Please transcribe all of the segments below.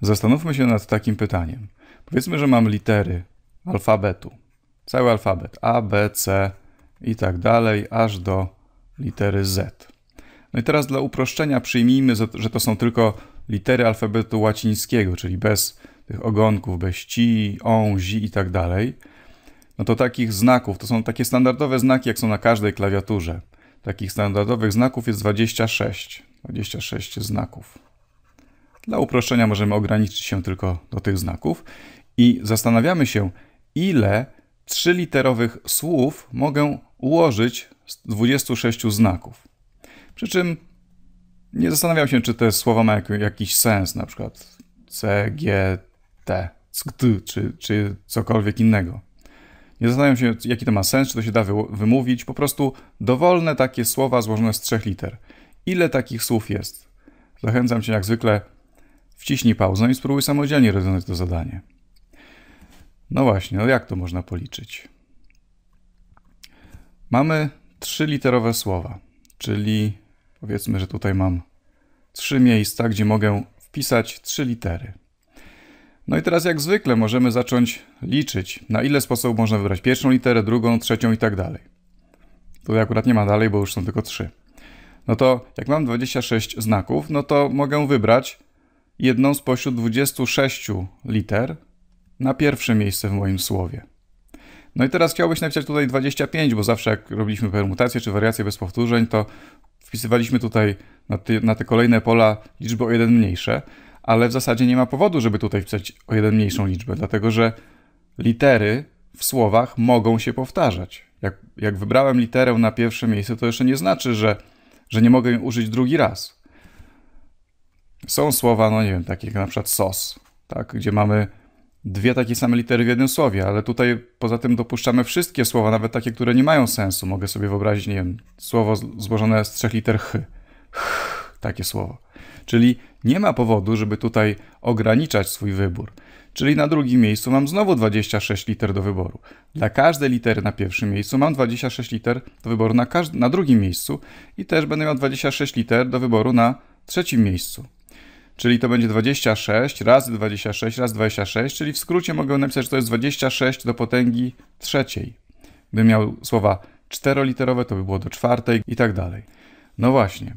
Zastanówmy się nad takim pytaniem. Powiedzmy, że mam litery alfabetu, cały alfabet A, B, C i tak dalej, aż do litery Z. No i teraz dla uproszczenia przyjmijmy, że to są tylko litery alfabetu łacińskiego, czyli bez tych ogonków, bez ci, on, zi i tak dalej. No to takich znaków, to są takie standardowe znaki, jak są na każdej klawiaturze. Takich standardowych znaków jest 26. 26 znaków. Dla uproszczenia możemy ograniczyć się tylko do tych znaków i zastanawiamy się, ile trzyliterowych słów mogę ułożyć z 26 znaków. Przy czym nie zastanawiam się, czy te słowa mają jakiś sens, na przykład C, G, T, CGT, czy, czy cokolwiek innego. Nie zastanawiam się, jaki to ma sens, czy to się da wymówić. Po prostu dowolne takie słowa złożone z trzech liter. Ile takich słów jest? Zachęcam Cię jak zwykle Wciśnij pauzę i spróbuj samodzielnie rozwiązać to zadanie. No właśnie, no jak to można policzyć? Mamy trzyliterowe słowa, czyli powiedzmy, że tutaj mam trzy miejsca, gdzie mogę wpisać trzy litery. No i teraz jak zwykle możemy zacząć liczyć, na ile sposobów można wybrać pierwszą literę, drugą, trzecią i tak dalej. Tutaj akurat nie ma dalej, bo już są tylko trzy. No to jak mam 26 znaków, no to mogę wybrać jedną spośród 26 liter na pierwsze miejsce w moim słowie. No i teraz chciałbyś napisać tutaj 25, bo zawsze jak robiliśmy permutację czy wariację bez powtórzeń, to wpisywaliśmy tutaj na te, na te kolejne pola liczby o jeden mniejsze, ale w zasadzie nie ma powodu, żeby tutaj wpisać o jeden mniejszą liczbę, dlatego że litery w słowach mogą się powtarzać. Jak, jak wybrałem literę na pierwsze miejsce, to jeszcze nie znaczy, że, że nie mogę jej użyć drugi raz. Są słowa, no nie wiem, takie jak na przykład sos, tak, gdzie mamy dwie takie same litery w jednym słowie, ale tutaj poza tym dopuszczamy wszystkie słowa, nawet takie, które nie mają sensu. Mogę sobie wyobrazić, nie wiem, słowo złożone z trzech liter ch, takie słowo. Czyli nie ma powodu, żeby tutaj ograniczać swój wybór. Czyli na drugim miejscu mam znowu 26 liter do wyboru. Dla każdej litery na pierwszym miejscu mam 26 liter do wyboru na, na drugim miejscu i też będę miał 26 liter do wyboru na trzecim miejscu czyli to będzie 26 razy 26 razy 26, czyli w skrócie mogę napisać, że to jest 26 do potęgi trzeciej. Gdybym miał słowa czteroliterowe, to by było do czwartej i tak dalej. No właśnie,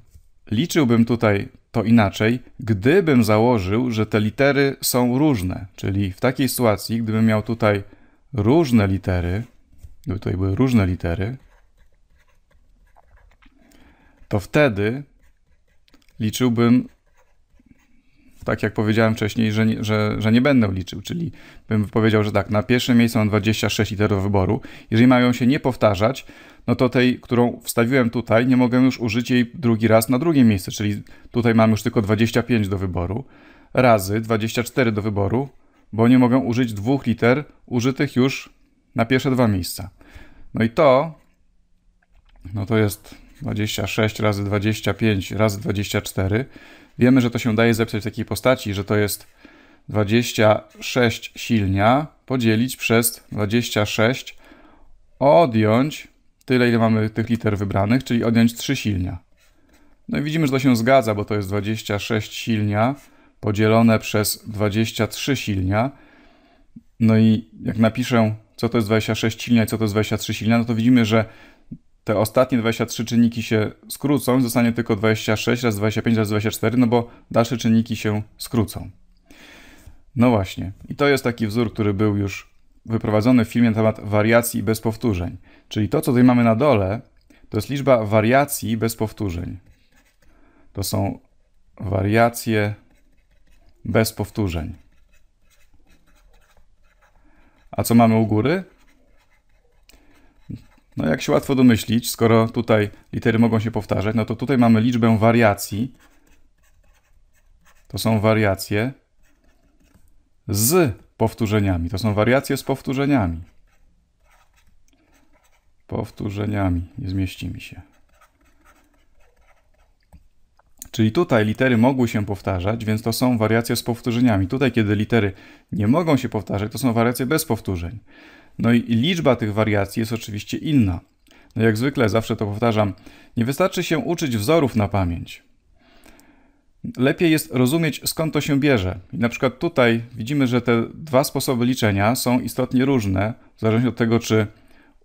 liczyłbym tutaj to inaczej, gdybym założył, że te litery są różne, czyli w takiej sytuacji, gdybym miał tutaj różne litery, gdyby tutaj były różne litery, to wtedy liczyłbym tak jak powiedziałem wcześniej, że nie, że, że nie będę liczył, czyli bym powiedział, że tak, na pierwszym miejscu mam 26 liter do wyboru. Jeżeli mają się nie powtarzać, no to tej, którą wstawiłem tutaj, nie mogę już użyć jej drugi raz na drugie miejsce, czyli tutaj mam już tylko 25 do wyboru, razy 24 do wyboru, bo nie mogę użyć dwóch liter użytych już na pierwsze dwa miejsca. No i to, no to jest 26 razy 25 razy 24, Wiemy, że to się daje zepsuć w takiej postaci, że to jest 26 silnia podzielić przez 26, odjąć tyle, ile mamy tych liter wybranych, czyli odjąć 3 silnia. No i widzimy, że to się zgadza, bo to jest 26 silnia podzielone przez 23 silnia. No i jak napiszę, co to jest 26 silnia i co to jest 23 silnia, no to widzimy, że te ostatnie 23 czynniki się skrócą, zostanie tylko 26 razy 25 razy 24, no bo dalsze czynniki się skrócą. No właśnie, i to jest taki wzór, który był już wyprowadzony w filmie na temat wariacji bez powtórzeń. Czyli to, co tutaj mamy na dole, to jest liczba wariacji bez powtórzeń. To są wariacje bez powtórzeń. A co mamy u góry? jak się łatwo domyślić, skoro tutaj litery mogą się powtarzać, no to tutaj mamy liczbę wariacji. To są wariacje z powtórzeniami. To są wariacje z powtórzeniami. Powtórzeniami. Nie zmieści mi się. Czyli tutaj litery mogły się powtarzać, więc to są wariacje z powtórzeniami. Tutaj, kiedy litery nie mogą się powtarzać, to są wariacje bez powtórzeń. No i liczba tych wariacji jest oczywiście inna. No jak zwykle, zawsze to powtarzam, nie wystarczy się uczyć wzorów na pamięć. Lepiej jest rozumieć, skąd to się bierze. I na przykład tutaj widzimy, że te dwa sposoby liczenia są istotnie różne, w zależności od tego, czy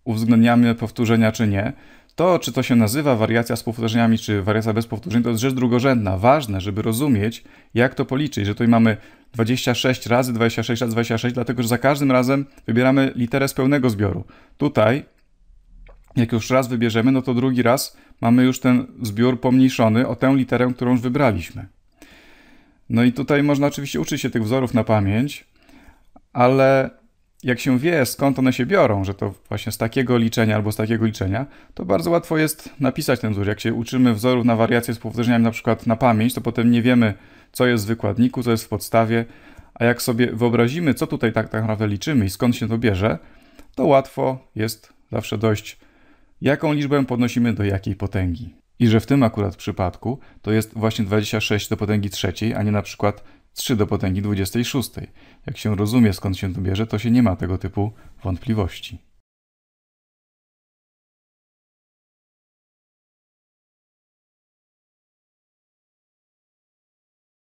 uwzględniamy powtórzenia, czy nie. To, czy to się nazywa wariacja z powtórzeniami, czy wariacja bez powtórzeń, to jest rzecz drugorzędna. Ważne, żeby rozumieć, jak to policzyć, że tutaj mamy 26 razy 26 razy 26, dlatego że za każdym razem wybieramy literę z pełnego zbioru. Tutaj, jak już raz wybierzemy, no to drugi raz mamy już ten zbiór pomniejszony o tę literę, którą już wybraliśmy. No i tutaj można oczywiście uczyć się tych wzorów na pamięć, ale jak się wie, skąd one się biorą, że to właśnie z takiego liczenia albo z takiego liczenia, to bardzo łatwo jest napisać ten wzór. Jak się uczymy wzorów na wariacje z powtórzeniami na przykład na pamięć, to potem nie wiemy, co jest w wykładniku, co jest w podstawie, a jak sobie wyobrazimy, co tutaj tak, tak naprawdę liczymy i skąd się to bierze, to łatwo jest zawsze dojść, jaką liczbę podnosimy do jakiej potęgi. I że w tym akurat przypadku to jest właśnie 26 do potęgi trzeciej, a nie na przykład 3 do potęgi 26. Jak się rozumie skąd się tu bierze, to się nie ma tego typu wątpliwości.